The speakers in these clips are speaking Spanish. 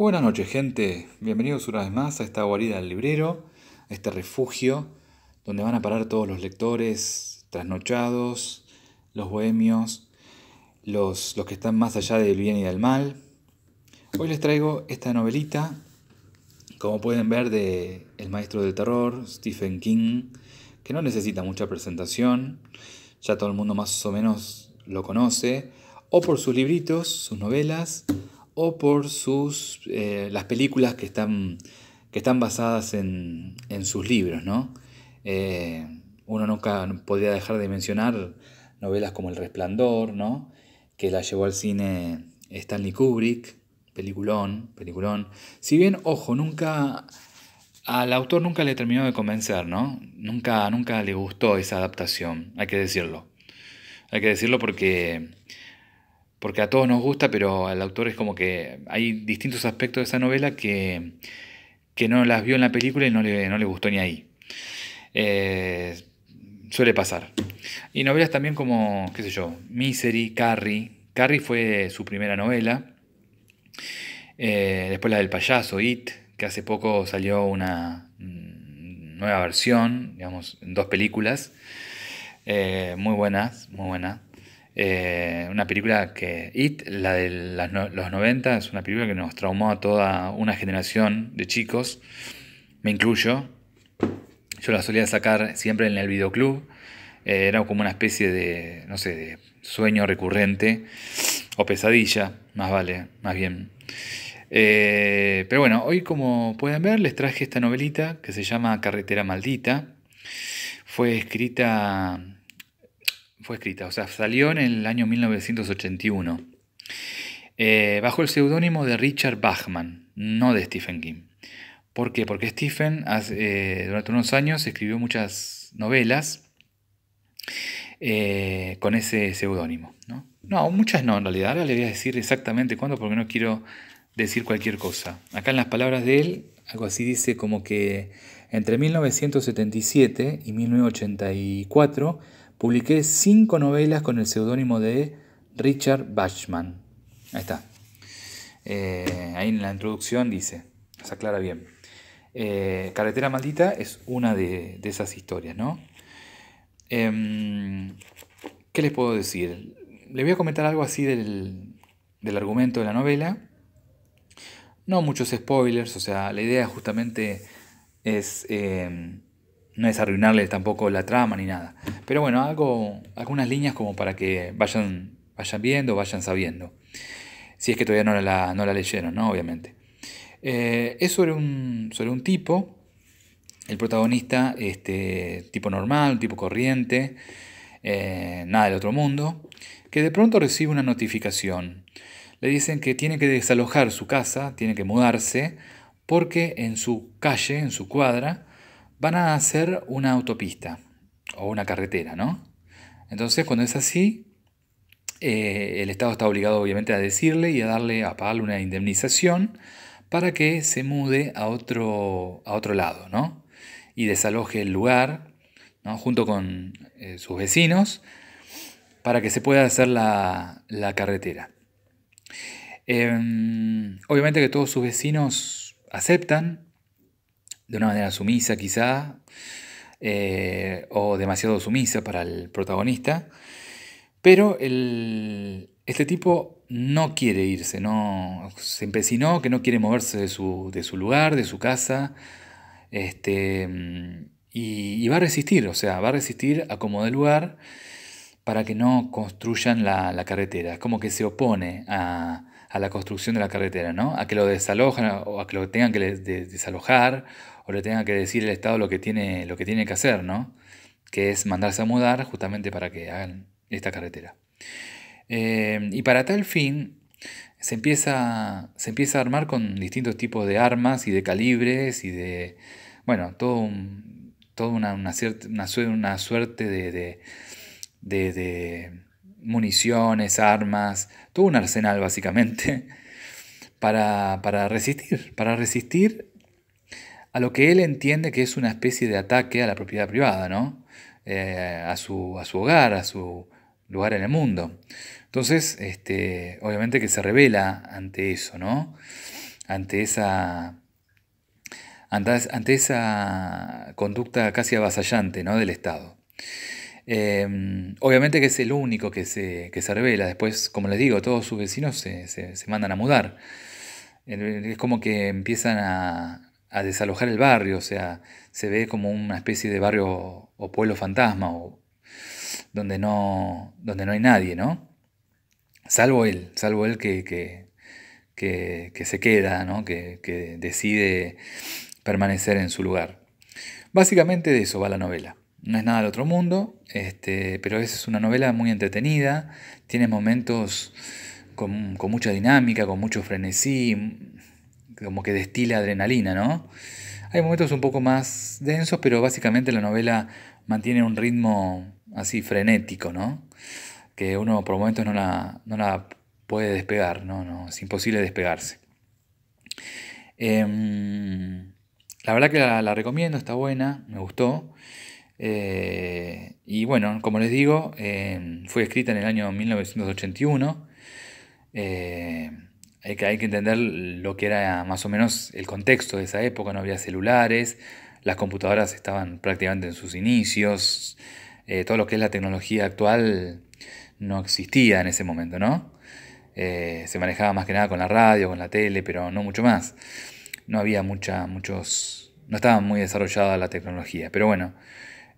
Buenas noches gente, bienvenidos una vez más a esta guarida del librero, a este refugio donde van a parar todos los lectores trasnochados, los bohemios, los, los que están más allá del bien y del mal. Hoy les traigo esta novelita, como pueden ver, de El Maestro del Terror, Stephen King, que no necesita mucha presentación, ya todo el mundo más o menos lo conoce, o por sus libritos, sus novelas, o por sus, eh, las películas que están, que están basadas en, sus libros. Eh, uno nunca podría dejar de mencionar novelas como El Resplandor, ¿no? que la llevó al cine Stanley Kubrick, peliculón, peliculón. Si bien, ojo, nunca al autor nunca le terminó de convencer, ¿no? Nunca, nunca le gustó esa adaptación, hay que decirlo. Hay que decirlo porque porque a todos nos gusta, pero al autor es como que hay distintos aspectos de esa novela que, no las vio en la película y no le, gustó ni ahí. Eh, suele pasar. Y novelas también como, qué sé yo, Misery, Carrie. Carrie fue su primera novela. Eh, después la del payaso, It, que hace poco salió una mm, nueva versión, digamos, en dos películas. Eh, muy buenas, muy buenas. Eh, una película que, It, la de los 90, es una película que nos traumó a toda una generación de chicos, me incluyo. Yo la solía sacar siempre en el videoclub, eh, era como una especie de, no sé, de sueño recurrente o pesadilla, más vale, más bien. Eh, pero bueno, hoy como pueden ver les traje esta novelita que se llama Carretera Maldita. Fue escrita escrita, o sea, salió en el año 1981, eh, bajo el seudónimo de Richard Bachman, no de Stephen King. ¿Por qué? Porque Stephen eh, durante unos años escribió muchas novelas eh, con ese seudónimo. ¿no? no, muchas no en realidad, ahora le voy a decir exactamente cuándo porque no quiero decir cualquier cosa. Acá en las palabras de él, algo así dice como que entre 1977 y 1984 Publiqué cinco novelas con el seudónimo de Richard Bachman. Ahí está. Eh, ahí en la introducción dice, se aclara bien. Eh, Carretera Maldita es una de, esas historias, ¿no? Em, ¿Qué les puedo decir? Le voy a comentar algo así del, argumento de la novela. No muchos spoilers, o sea, la idea justamente es em, no es arruinarles tampoco la trama ni nada. Pero bueno, hago algunas líneas como para que vayan, vayan viendo, vayan sabiendo. Si es que todavía no la, no la leyeron, ¿no? Obviamente. Eh, es sobre un, tipo, el protagonista, este tipo normal, tipo corriente, eh, nada del otro mundo, que de pronto recibe una notificación. Le dicen que tiene que desalojar su casa, tiene que mudarse, porque en su calle, en su cuadra, van a hacer una autopista o una carretera, ¿no? Entonces, cuando es así, eh, el Estado está obligado obviamente a decirle y a darle a pagarle una indemnización para que se mude a otro, a otro lado, ¿no? Y desaloje el lugar, ¿no? Junto con eh, sus vecinos, para que se pueda hacer la, carretera. Em, obviamente que todos sus vecinos aceptan de una manera sumisa quizá, eh, o demasiado sumisa para el protagonista, pero el, este tipo no quiere irse, no, se empecinó que no quiere moverse de su, lugar, de su casa, este, y, va a resistir, o sea, va a resistir a como de lugar para que no construyan la carretera, es como que se opone a a la construcción de la carretera, ¿no? A que lo desalojen o a que lo tengan que desalojar o le tengan que decir el Estado lo que tiene, lo que, tiene que hacer, ¿no? Que es mandarse a mudar justamente para que hagan esta carretera. Eh, y para tal fin se empieza, se empieza a armar con distintos tipos de armas y de calibres y de, bueno, todo toda una, una, una, suerte de, de municiones, armas, todo un arsenal básicamente, para, resistir, para resistir a lo que él entiende que es una especie de ataque a la propiedad privada, ¿no? Eh, a, su, a su hogar, a su lugar en el mundo. Entonces, este, obviamente que se revela ante eso, ¿no? Ante esa, esa conducta casi avasallante ¿no? del Estado. Em, obviamente que es el único que se, se revela. Después, como les digo, todos sus vecinos se, mandan a mudar. Es como que empiezan a, desalojar el barrio, o sea, se ve como una especie de barrio o pueblo fantasma, donde, no, donde no hay nadie, ¿no? Salvo él, salvo él que, se queda, ¿no? Que, que decide permanecer en su lugar. Básicamente de eso va la novela. No es nada del otro mundo, este, pero es una novela muy entretenida, tiene momentos con, mucha dinámica, con mucho frenesí, como que destila adrenalina, ¿no? Hay momentos un poco más densos, pero básicamente la novela mantiene un ritmo así frenético, ¿no? Que uno por momentos no la, puede despegar, ¿no? no es imposible despegarse. Em, la verdad que la recomiendo, está buena, me gustó. Eh, y bueno, como les digo, em, fue escrita en el año 1981. Eh, hay, que, hay que entender lo que era más o menos el contexto de esa época. No había celulares, las computadoras estaban prácticamente en sus inicios. Eh, todo lo que es la tecnología actual no existía en ese momento, ¿no? se manejaba más que nada con la radio, con la tele, pero no mucho más. No había mucha, muchos... No estaba muy desarrollada la tecnología, pero bueno.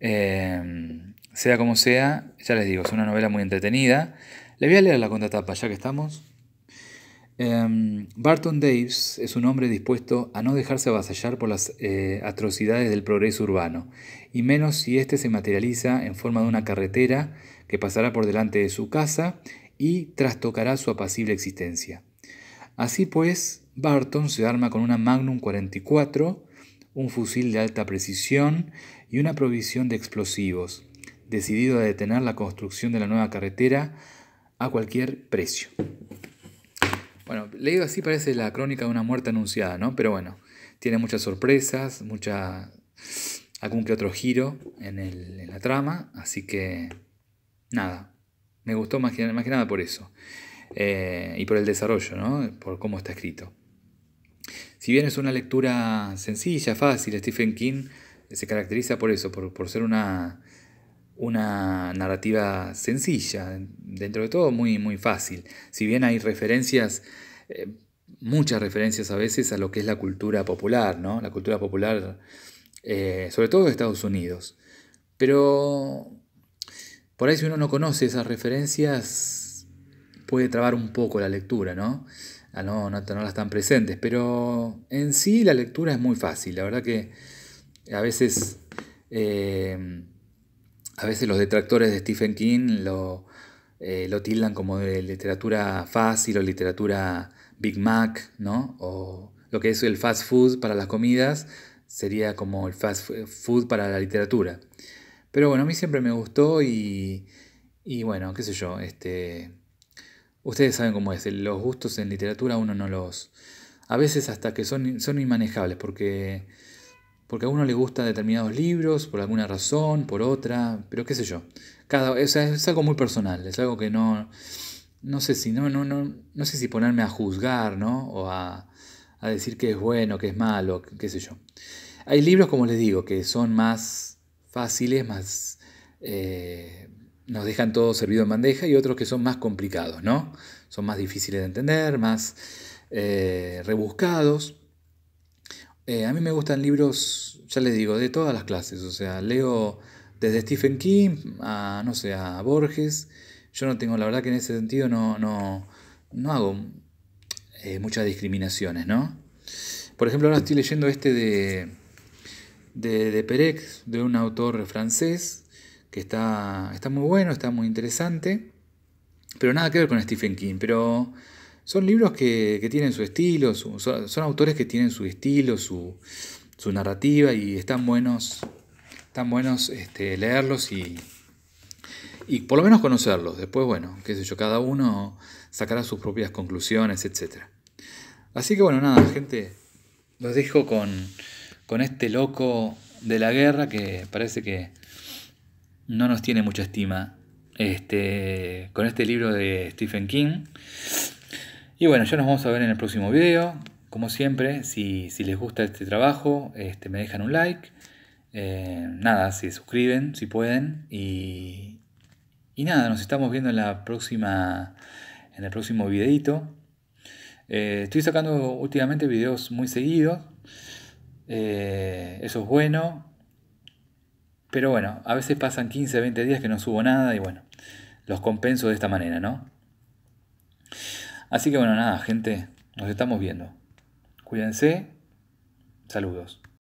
Em, sea como sea, ya les digo, es una novela muy entretenida. Le voy a leer la contratapa, ya que estamos. Em, Barton Davis es un hombre dispuesto a no dejarse avasallar por las eh, atrocidades del progreso urbano, y menos si éste se materializa en forma de una carretera que pasará por delante de su casa y trastocará su apacible existencia. Así pues, Barton se arma con una Magnum 44 un fusil de alta precisión y una provisión de explosivos, decidido a detener la construcción de la nueva carretera a cualquier precio. Bueno, leído así parece la crónica de una muerte anunciada, ¿no? Pero bueno, tiene muchas sorpresas, mucha, algún otro giro en, la trama, así que nada, me gustó más que, nada por eso. Eh, y por el desarrollo, ¿no? Por cómo está escrito. Si bien es una lectura sencilla, fácil, Stephen King se caracteriza por eso, por, ser una, narrativa sencilla, dentro de todo muy, muy fácil. Si bien hay referencias, eh, muchas referencias a veces a lo que es la cultura popular, ¿no? La cultura popular, eh, sobre todo de Estados Unidos. Pero por ahí si uno no conoce esas referencias, puede trabar un poco la lectura, ¿no? a ah, no, no están tan presentes. Pero en sí la lectura es muy fácil. La verdad que a veces, eh, a veces los detractores de Stephen King lo, eh, lo tildan como de literatura fácil o literatura Big Mac, ¿no? O lo que es el fast food para las comidas sería como el fast food para la literatura. Pero bueno, a mí siempre me gustó y, y bueno, qué sé yo, este, Ustedes saben cómo es, los gustos en literatura uno no los... A veces hasta que son, son inmanejables porque, porque a uno le gustan determinados libros, por alguna razón, por otra, pero qué sé yo. Cada, es, algo muy personal, es algo que no... No sé si, no, no, no, no sé si ponerme a juzgar, ¿no? O a, a decir que es bueno, que es malo, qué sé yo. Hay libros, como les digo, que son más fáciles, más... Eh, nos dejan todo servido en bandeja y otros que son más complicados, ¿no? Son más difíciles de entender, más eh, rebuscados. Eh, a mí me gustan libros, ya les digo, de todas las clases, o sea, leo desde Stephen King a, no sé, a Borges. Yo no tengo, la verdad que en ese sentido no, no, no hago eh, muchas discriminaciones, ¿no? Por ejemplo, ahora estoy leyendo este de, de, de un autor francés, que está, está muy bueno, está muy interesante, pero nada que ver con Stephen King, pero son libros que, tienen su estilo, son, autores que tienen su estilo, su, narrativa y están buenos, están buenos este, leerlos y, por lo menos conocerlos. Después, bueno, qué sé yo, cada uno sacará sus propias conclusiones, etc. Así que bueno, nada, gente, los dejo con este loco de la guerra que parece que no nos tiene mucha estima este, con este libro de Stephen King. Y bueno, ya nos vamos a ver en el próximo video. Como siempre, si, les gusta este trabajo, este, me dejan un like. Eh, nada, se suscriben si pueden. Y, nada, nos estamos viendo en, la próxima, en el próximo videito. Eh, estoy sacando últimamente videos muy seguidos. Eh, eso es bueno. Pero bueno, a veces pasan 15, 20 días que no subo nada y bueno, los compenso de esta manera, ¿no? Así que bueno, nada, gente, nos estamos viendo. Cuídense. Saludos.